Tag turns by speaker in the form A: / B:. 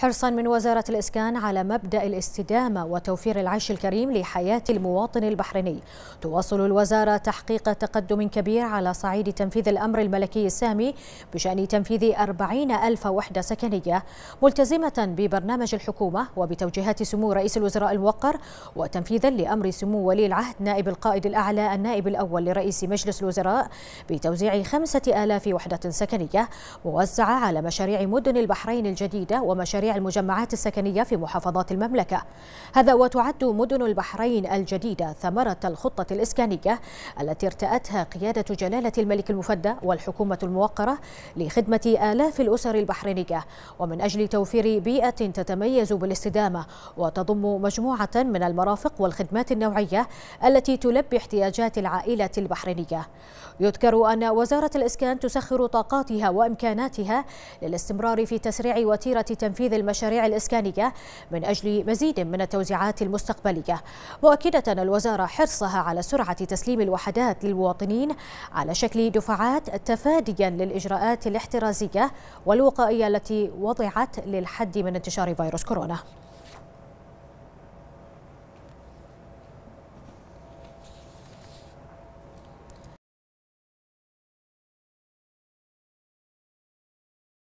A: حرصا من وزارة الإسكان على مبدأ الاستدامة وتوفير العيش الكريم لحياة المواطن البحريني تواصل الوزارة تحقيق تقدم كبير على صعيد تنفيذ الأمر الملكي السامي بشأن تنفيذ 40 ألف وحدة سكنية ملتزمة ببرنامج الحكومة وبتوجيهات سمو رئيس الوزراء الموقر وتنفيذا لأمر سمو ولي العهد نائب القائد الأعلى النائب الأول لرئيس مجلس الوزراء بتوزيع 5000 وحدة سكنية موزعة على مشاريع مدن البحرين الجديدة ومشاريع مشاريع المجمعات السكنية في محافظات المملكة هذا وتعد مدن البحرين الجديدة ثمرة الخطة الإسكانية التي ارتأتها قيادة جلالة الملك المفدى والحكومة الموقرة لخدمة آلاف الأسر البحرينية ومن أجل توفير بيئة تتميز بالاستدامة وتضم مجموعة من المرافق والخدمات النوعية التي تلبي احتياجات العائلة البحرينية يذكر أن وزارة الإسكان تسخر طاقاتها وإمكاناتها للاستمرار في تسريع وتيرة تنفيذ المشاريع الإسكانية من أجل مزيد من التوزيعات المستقبلية مؤكدة الوزارة حرصها على سرعة تسليم الوحدات للمواطنين على شكل دفعات تفاديا للإجراءات الاحترازية والوقائية التي وضعت للحد من انتشار فيروس كورونا